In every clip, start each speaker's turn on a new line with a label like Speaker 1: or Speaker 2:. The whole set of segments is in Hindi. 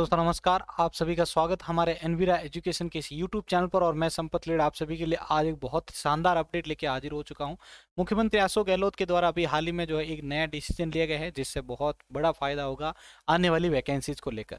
Speaker 1: दोस्तों नमस्कार आप सभी का स्वागत हमारे एनवीरा एजुकेशन के इस यूट्यूब चैनल पर और मैं संपत लेड आप सभी के लिए आज एक बहुत शानदार अपडेट लेके हाजिर हो चुका हूं मुख्यमंत्री अशोक गहलोत के द्वारा अभी हाल ही में जो है एक नया डिसीजन लिया गया है जिससे बहुत बड़ा फायदा होगा आने वाली वैकेंसीज को लेकर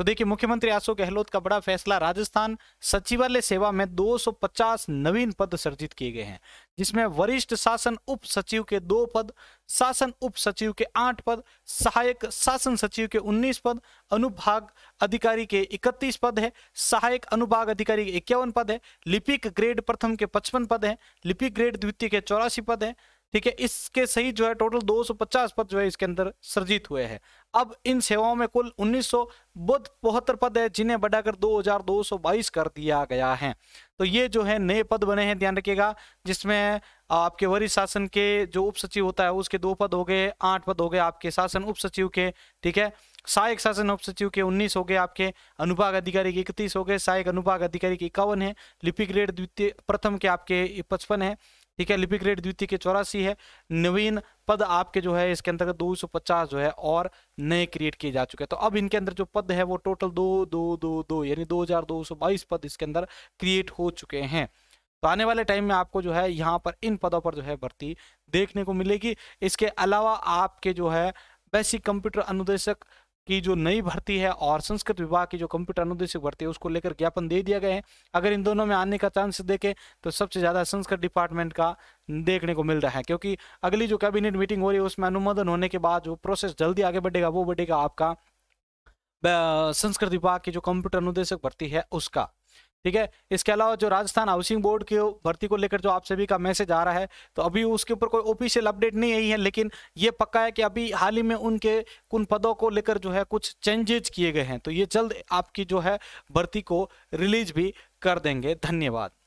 Speaker 1: तो देखिए मुख्यमंत्री अशोक गहलोत का बड़ा फैसला राजस्थान सचिवालय सेवा में 250 नवीन पद सर्जित किए गए हैं जिसमें वरिष्ठ शासन उप सचिव के दो पद शासन उप सचिव के आठ पद सहायक शासन सचिव के 19 पद अनुभाग अधिकारी के 31 पद है सहायक अनुभाग अधिकारी के इक्यावन पद है लिपिक ग्रेड प्रथम के पचपन पद है लिपिक ग्रेड द्वितीय के चौरासी पद है ठीक है इसके सही जो है टोटल 250 पद जो है इसके अंदर सृजित हुए हैं अब इन सेवाओं में कुल उन्नीस सौ बहत्तर पद है जिन्हें बढ़ाकर 2222 कर दिया गया है तो ये जो है नए पद बने हैं ध्यान रखिएगा जिसमें आपके वरिष्ठ शासन के जो उप सचिव होता है उसके दो पद हो गए आठ पद हो गए आपके शासन उप सचिव के ठीक है सहायक शासन उप सचिव के 19 हो गए आपके अनुभाग अधिकारी के इकतीस हो गए सहायक अनुभाग अधिकारी के इक्यावन है लिपिक ग्रेड द्वितीय प्रथम के आपके पचपन है ठीक है लिपिक रेट द्वितीय के चौरासी है नवीन पद आपके जो है इसके अंतर्गत 250 जो है और नए क्रिएट किए जा चुके हैं तो अब इनके अंदर जो पद है वो टोटल दो दो दो दो यानी 2222 पद इसके अंदर क्रिएट हो चुके हैं तो आने वाले टाइम में आपको जो है यहाँ पर इन पदों पर जो है भर्ती देखने को मिलेगी इसके अलावा आपके जो है बेसिक कंप्यूटर अनुदेशक की जो नई भर्ती है और संस्कृत विभाग की जो कंप्यूटर अनुदेशक भर्ती है उसको लेकर ज्ञापन दे दिया गया है अगर इन दोनों में आने का चांस देखें तो सबसे ज़्यादा संस्कृत डिपार्टमेंट का देखने को मिल रहा है क्योंकि अगली जो कैबिनेट मीटिंग हो रही है उसमें अनुमोदन होने के बाद जो प्रोसेस जल्दी आगे बढ़ेगा वो बढ़ेगा आपका संस्कृत विभाग की जो कंप्यूटर अनुदेशक भर्ती है उसका ठीक है इसके अलावा जो राजस्थान हाउसिंग बोर्ड की भर्ती को लेकर जो आप सभी का मैसेज आ रहा है तो अभी उसके ऊपर कोई ऑफिशियल अपडेट नहीं आई है लेकिन ये पक्का है कि अभी हाल ही में उनके उन पदों को लेकर जो है कुछ चेंजेज किए गए हैं तो ये जल्द आपकी जो है भर्ती को रिलीज भी कर देंगे धन्यवाद